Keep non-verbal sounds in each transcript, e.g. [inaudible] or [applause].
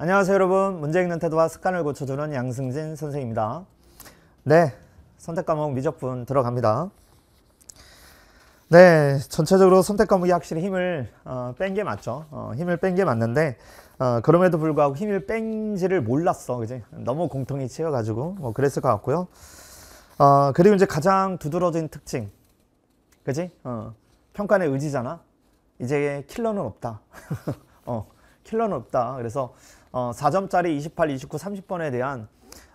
안녕하세요 여러분 문제 읽는 태도와 습관을 고쳐주는 양승진 선생입니다 네 선택 과목 미적분 들어갑니다 네 전체적으로 선택 과목이 확실히 힘을 어, 뺀게 맞죠 어, 힘을 뺀 게 맞는데 어, 그럼에도 불구하고 힘을 뺀지를 몰랐어 그지 너무 공통이 치여가지고 뭐 그랬을 것 같고요 어, 그리고 이제 가장 두드러진 특징 그지 어, 평가의 의지잖아 이제 킬러는 없다 [laughs] 어, 킬러는 없다 그래서 어, 4점짜리 28, 29, 30번에 대한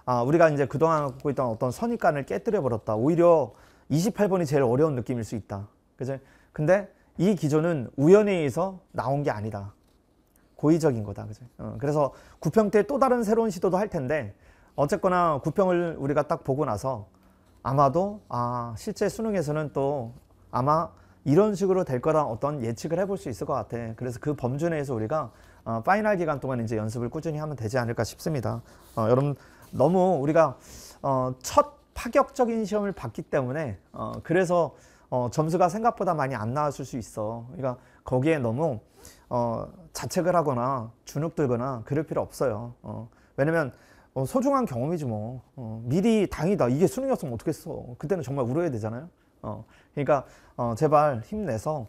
아, 우리가 이제 그동안 갖고 있던 어떤 선입관을 깨뜨려 버렸다. 오히려 28번이 제일 어려운 느낌일 수 있다. 그죠? 근데 이 기조는 우연에 의해서 나온 게 아니다. 고의적인 거다. 그죠? 어, 그래서 구평 때 또 다른 새로운 시도도 할 텐데 어쨌거나 구평을 우리가 딱 보고 나서 아마도 아, 실제 수능에서는 또 아마 이런 식으로 될 거란 어떤 예측을 해볼 수 있을 것 같아. 그래서 그 범주 내에서 우리가 어, 파이널 기간 동안 이제 연습을 꾸준히 하면 되지 않을까 싶습니다. 어, 여러분 너무 우리가 어, 첫 파격적인 시험을 봤기 때문에 어, 그래서 어, 점수가 생각보다 많이 안 나왔을 수 있어. 그러니까 거기에 너무 어, 자책을 하거나 주눅 들거나 그럴 필요 없어요. 어, 왜냐면 어, 소중한 경험이지 뭐. 어, 미리 당이다. 이게 수능이었으면 어떻겠어. 그때는 정말 울어야 되잖아요. 어, 그러니까 어, 제발 힘내서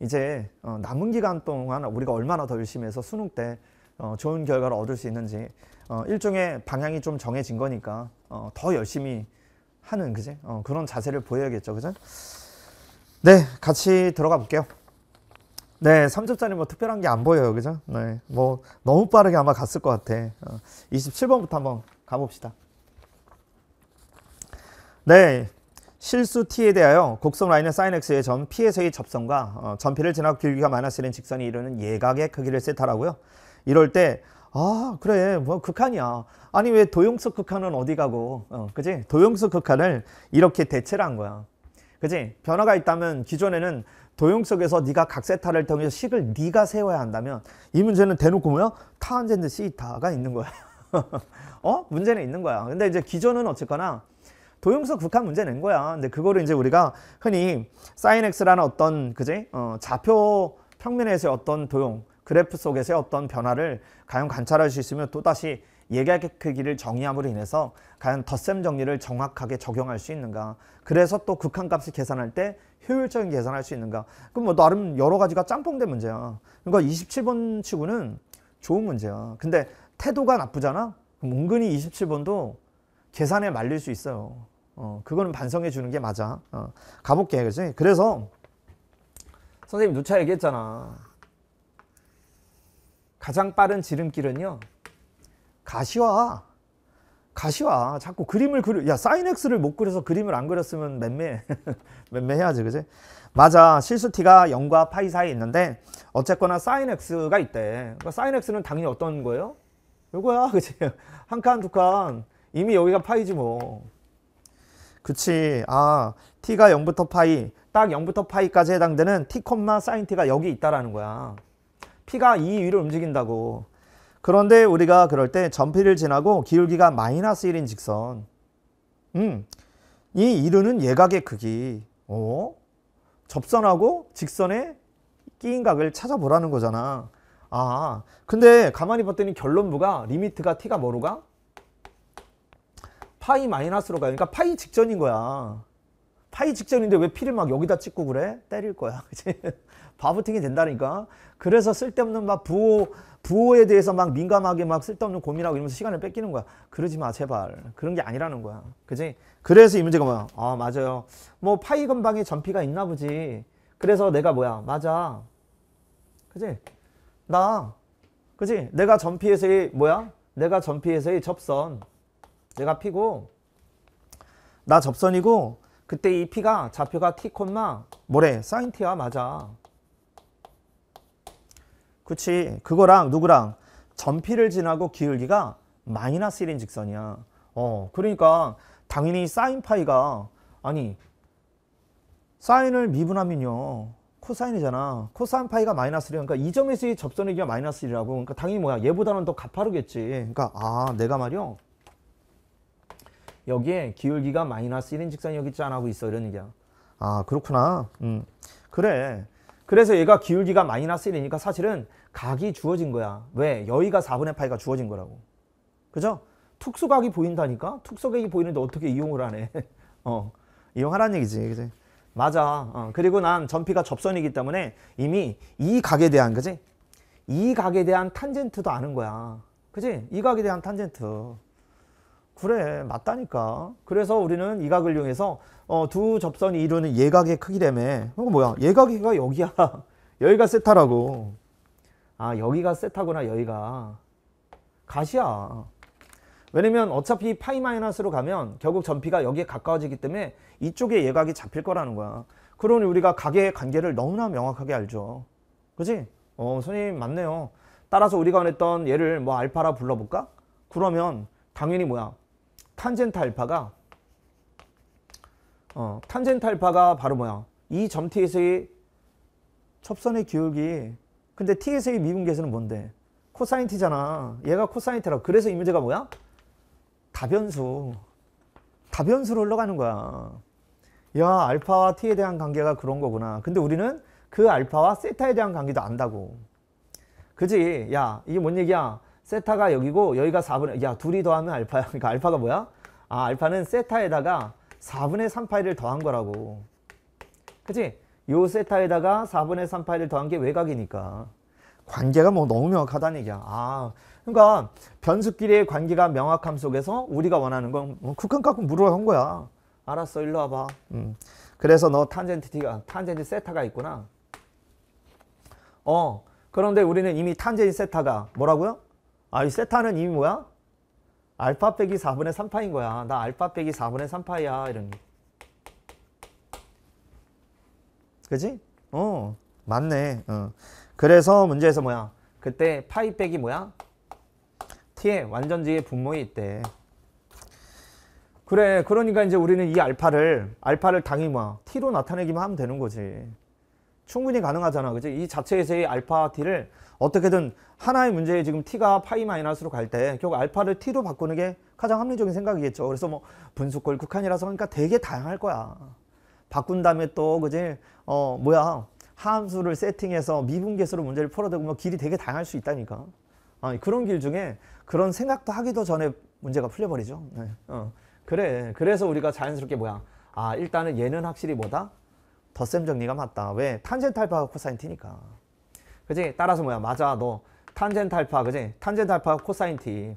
이제 어, 남은 기간 동안 우리가 얼마나 더 열심히 해서 수능 때 어, 좋은 결과를 얻을 수 있는지 어, 일종의 방향이 좀 정해진 거니까 더 열심히 하는 그지 그런 자세를 보여야겠죠 그죠 네 같이 들어가 볼게요 네 3점짜리 뭐 특별한 게 안 보여요 그죠 네뭐 너무 빠르게 아마 갔을 것 같아 27번부터 한번 가봅시다 네 실수 t에 대하여 곡선 라인의 사 i n x의 점 p에서의 접선과 어, 전피를 지나 고 길이가 많아지는 직선이 이루는 예각의 크기를 세타라고요. 이럴 때 아 그래 뭐 극한이야 아니 왜 도형수 극한은 어디 가고 어, 그지 도형수 극한을 이렇게 대체를 한 거야 그지 변화가 있다면 기존에는 도형 석에서 네가 각세타를 통해서 식을 네가 세워야 한다면 이 문제는 대놓고 뭐야? 타한젠드 시타가 있는 거야. [laughs] 어? 문제는 있는 거야. 근데 이제 기존은 어쨌거나 도용수 극한 문제 낸 거야. 근데 그거를 이제 우리가 흔히 사인 x라는 어떤 그지 어, 좌표 평면에서의 어떤 도용 그래프 속에서의 어떤 변화를 과연 관찰할 수 있으면 또다시 얘기할 크기를 그 정의함으로 인해서 과연 덧셈 정리를 정확하게 적용할 수 있는가 그래서 또 극한값을 계산할 때 효율적인 계산할 수 있는가 그럼 뭐 나름 여러 가지가 짬뽕된 문제야 그러니까 27번 치고는 좋은 문제야 근데 태도가 나쁘잖아 그럼 은근히 27번도 계산에 말릴 수 있어요. 어, 그거는 반성해 주는 게 맞아. 어, 가볼게. 그지? 그래서 선생님 누차 얘기했잖아. 가장 빠른 지름길은요. 가시화. 가시화. 자꾸 그림을 그려. 야, 사인엑스를 못 그려서 그림을 안 그렸으면 맴매. [laughs] 맴매해야지. 그지? 맞아. 실수티가 0과 파이 사이에 있는데 어쨌거나 사인엑스가 있대. 그러니까 사인엑스는 당연히 어떤 거예요? 요거야. 그지? [laughs] 한 칸, 두 칸. 이미 여기가 파이지 뭐. 그치. 아, t가 0부터 파이. 딱 0부터 파이까지 해당되는 t, 사인 t가 여기 있다라는 거야. p가 이 위로 움직인다고. 그런데 우리가 그럴 때 전피를 지나고 기울기가 마이너스 1인 직선. 음, 이 이루는 예각의 크기. 어? 접선하고 직선의 끼인 각을 찾아보라는 거잖아. 아, 근데 가만히 봤더니 결론부가 리미트가 t가 뭐로 가? 파이 마이너스로 가요. 그러니까 파이 직전인 거야. 파이 직전인데 왜 피를 막 여기다 찍고 그래? 때릴 거야. [laughs] 바보팅이 된다니까. 그래서 쓸데없는 막 부호, 부호에 대해서 막 민감하게 막 쓸데없는 고민하고 이러면서 시간을 뺏기는 거야. 그러지 마, 제발. 그런 게 아니라는 거야. 그지? 그래서 이 문제가 뭐야? 아, 맞아요. 뭐, 파이 근방에 전피가 있나 보지. 그래서 내가 뭐야? 맞아. 그지? 나. 그지? 내가 전피에서의 뭐야? 내가 전피에서의 접선. 내가 피고 나 접선이고 그때 이 피가 좌표가 키 콤마 뭐래 사인 티야 맞아 그치 그거랑 누구랑 전피를 지나고 기울기가 마이너스 1인 직선이야 어 그러니까 당연히 사인 파이가 아니 사인을 미분하면요 코사인이잖아 코사인 파이가 마이너스 1이니까 그러니까 이 점에서의 접선의 기가 마이너스 1이라고 그러니까 당연히 뭐야 얘보다는 더 가파르겠지 그러니까 아 내가 말이요 여기에 기울기가 마이너스 1인 직선이 여기 짠하고 있어 이런 얘기야. 아 그렇구나. 음. 그래. 그래서 얘가 기울기가 마이너스 1이니까 사실은 각이 주어진 거야. 왜? 여기가 4분의 파이가 주어진 거라고. 그죠? 툭수각이 보인다니까? 툭수각이 보이는데 어떻게 이용을 하네. [laughs] 어, 이용하라는 얘기지. 그지? 맞아. 어, 그리고 난 전피가 접선이기 때문에 이미 이 각에 대한, 그지? 이 각에 대한 탄젠트도 아는 거야. 그지? 이 각에 대한 탄젠트. 그래 맞다니까 그래서 우리는 이각을 이용해서 어, 두 접선이 이루는 예각의 크기라며 그거 어, 뭐야 예각이가 여기야 [laughs] 여기가 세타라고 아 여기가 세타구나 여기가 가시야 왜냐면 어차피 파이 마이너스로 가면 결국 전피가 여기에 가까워지기 때문에 이쪽에 예각이 잡힐 거라는 거야 그러니 우리가 각의 관계를 너무나 명확하게 알죠 그지? 어 선생님 맞네요 따라서 우리가 원했던 얘를 뭐 알파라 불러볼까? 그러면 당연히 뭐야 탄젠트 알파가 어, 탄젠트 알파가 바로 뭐야? 이 점 T에서의 접선의 기울기 근데 T에서의 미분계에서는 뭔데? 코사인 T잖아. 얘가 코사인 T라고. 그래서 이 문제가 뭐야? 다변수. 다변수로 흘러가는 거야. 야 알파와 T에 대한 관계가 그런 거구나. 근데 우리는 그 알파와 세타에 대한 관계도 안다고. 그지? 야 이게 뭔 얘기야? 세타가 여기고 여기가 4분의 야 둘이 더하면 알파야. [laughs] 그러니까 알파가 뭐야? 아 알파는 세타에다가 4분의 3파이를 더한 거라고. 그치? 요 세타에다가 4분의 3파이를 더한 게 외곽이니까. 관계가 뭐 너무 명확하다는 얘기야. 아, 그러니까 변수끼리의 관계가 명확함 속에서 우리가 원하는 건 쿠큰깎은 뭐 물어한 거야. 알았어, 일로 와봐. 음. 그래서 너 탄젠트 t가 탄젠트 세타가 있구나. 어, 그런데 우리는 이미 탄젠트 세타가 뭐라고요? 아, 이 세타는 이미 뭐야? 알파 빼기 4분의 3파인 거야. 나 알파 빼기 4분의 3파야. 이런 그지? 어, 맞네. 어. 그래서 문제에서 뭐야? 그때 파이 빼기 뭐야? t의 완전지의 분모에 있대. 그래, 그러니까 이제 우리는 이 알파를, 알파를 당연 뭐야? t로 나타내기만 하면 되는 거지. 충분히 가능하잖아. 그치? 이 자체에서의 알파 t를 어떻게든 하나의 문제에 지금 t가 파이 마이너스로 갈 때 결국 알파를 t로 바꾸는 게 가장 합리적인 생각이겠죠. 그래서 뭐 분수꼴 극한이라서 그러니까 되게 다양할 거야. 바꾼 다음에 또 그지 어 뭐야 함수를 세팅해서 미분계수로 문제를 풀어대고 뭐 길이 되게 다양할 수 있다니까. 아, 그런 길 중에 그런 생각도 하기도 전에 문제가 풀려버리죠. 네. 어. 그래. 그래서 우리가 자연스럽게 뭐야. 아 일단은 얘는 확실히 뭐다? 덧셈 정리가 맞다. 왜? 탄젠트 알파가 코사인 t니까. 그지? 따라서 뭐야? 맞아. 너 탄젠트 알파 그지? 탄젠트 알파가 코사인 t.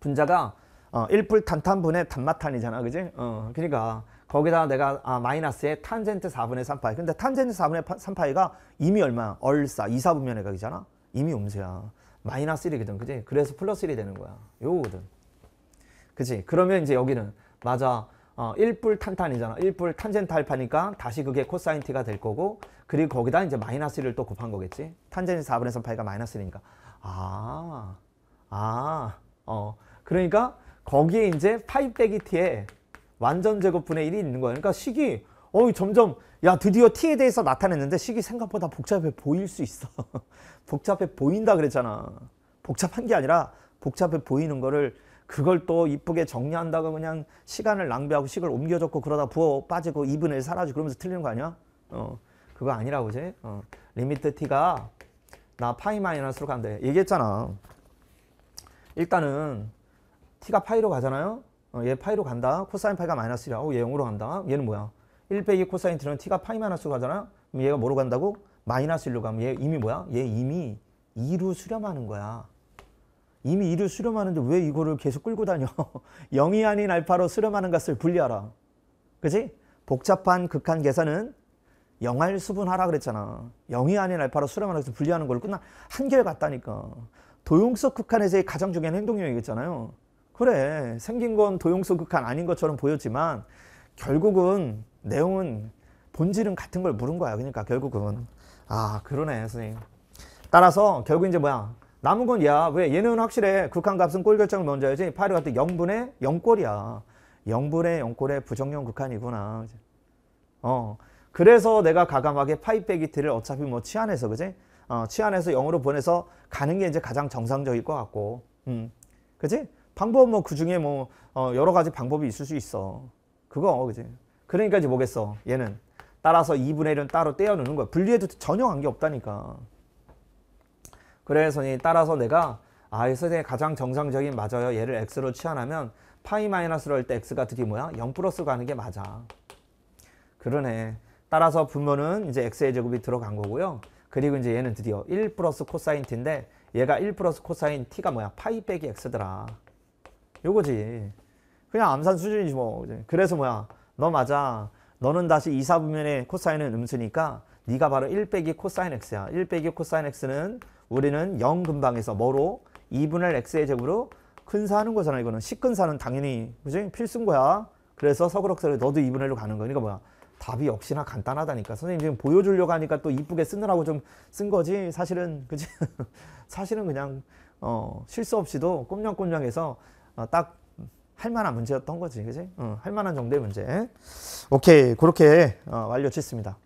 분자가 어, 1불 탄탄분의 단마탄이잖아. 그지? 어, 그러니까 거기다 내가 아, 마이너스의 탄젠트 4분의 3파이. 근데 탄젠트 4분의 3파이가 이미 얼마야? 얼싸 2, 4분면의 각이잖아. 이미 음수야. 마이너스 1이거든. 그지? 그래서 플러스 1이 되는 거야. 요거거든. 그지? 그러면 이제 여기는 맞아. 어, 일불 탄탄이잖아. 일불 탄젠트 알파니까 다시 그게 코사인 티가될 거고 그리고 거기다 이제 마이너스 를또 곱한 거겠지. 탄젠트 4분의 3 파이가 마이너스 이니까 아, 아, 어. 그러니까 거기에 이제 파이 빼기 t에 완전 제곱분의 1이 있는 거야. 그러니까 식이 어이 점점 야 드디어 t에 대해서 나타냈는데 식이 생각보다 복잡해 보일 수 있어. [laughs] 복잡해 보인다 그랬잖아. 복잡한 게 아니라 복잡해 보이는 거를 그걸 또 이쁘게 정리한다고 그냥 시간을 낭비하고 식을 옮겨줬고 그러다 부어 빠지고 2분의 사라지고 그러면서 틀리는 거 아니야? 어, 그거 아니라고 이제 어, 리미트 t가 나 파이 마이너스로 간대. 얘기했잖아. 일단은 t가 파이로 가잖아요. 어, 얘 파이로 간다. 코사인 파이가 마이너스 1이야. 어, 얘 0으로 간다. 얘는 뭐야? 1 빼기 코사인 t는 t가 파이 마이너스로 가잖아. 그럼 얘가 뭐로 간다고? 마이너스 1로 가면 얘 이미 뭐야? 얘 이미 2로 수렴하는 거야. 이미 이를 수렴하는데 왜 이거를 계속 끌고 다녀? [laughs] 영이 아닌 알파로 수렴하는 것을 분리하라. 그지? 복잡한 극한 계산은 영알 수분하라 그랬잖아. 영이 아닌 알파로 수렴하는 것을 분리하는 걸 끝나 한결 같다니까. 도용석 극한에서의 가장 중요한 행동력이겠잖아요. 그래 생긴 건 도용석 극한 아닌 것처럼 보였지만 결국은 내용은 본질은 같은 걸 물은 거야. 그러니까 결국은 아 그러네 선생님. 따라서 결국 이제 뭐야 남은 건 야, 왜? 얘는 확실해. 극한 값은 골 결정을 먼저 해야지. 파리 같은 0분의 0골이야. 0분의 0골의 부정형 극한이구나. 어. 그래서 내가 가감하게 파이 빼기 트를 어차피 뭐 치안에서, 그지? 어, 치안에서 0으로 보내서 가는 게 이제 가장 정상적일 것 같고. 음. 그지? 방법 뭐그 중에 뭐, 어, 여러 가지 방법이 있을 수 있어. 그거, 그지? 그러니까 이제 뭐겠어. 얘는. 따라서 2분의 1은 따로 떼어놓는 거야. 분리해도 전혀 관계 없다니까. 그래서 따라서 내가 아, 이 세대의 가장 정상적인 맞아요. 얘를 x로 취환하면 파이 마이너스로 할 때 x가 드디 뭐야? 0 플러스 가는 게 맞아. 그러네. 따라서 분모는 이제 x의 제곱이 들어간 거고요. 그리고 이제 얘는 드디어 1 플러스 코사인 t인데 얘가 1 플러스 코사인 t가 뭐야? 파이 빼기 x더라. 요거지. 그냥 암산 수준이지 뭐. 그래서 뭐야? 너 맞아. 너는 다시 2, 4분면에 코사인은 음수니까 네가 바로 1 빼기 코사인 x야. 1 빼기 코사인 x는 우리는 0 근방에서 뭐로 2분의 x의 제곱으로 큰사하는 거잖아 이거는 식근사는 당연히 그지 필수인 거야 그래서 서글럭서를 너도 2분의 1로 가는 거니까 그러니까 뭐야 답이 역시나 간단하다니까 선생님 지금 보여주려고 하니까 또 이쁘게 쓰느라고 좀 쓴 거지 사실은 그지 [laughs] 사실은 그냥 어 실수 없이도 꼼냥꼼냥해서 어, 딱 할만한 문제였던 거지 그지 어, 할만한 정도의 문제 오케이 그렇게 어, 완료 짓습니다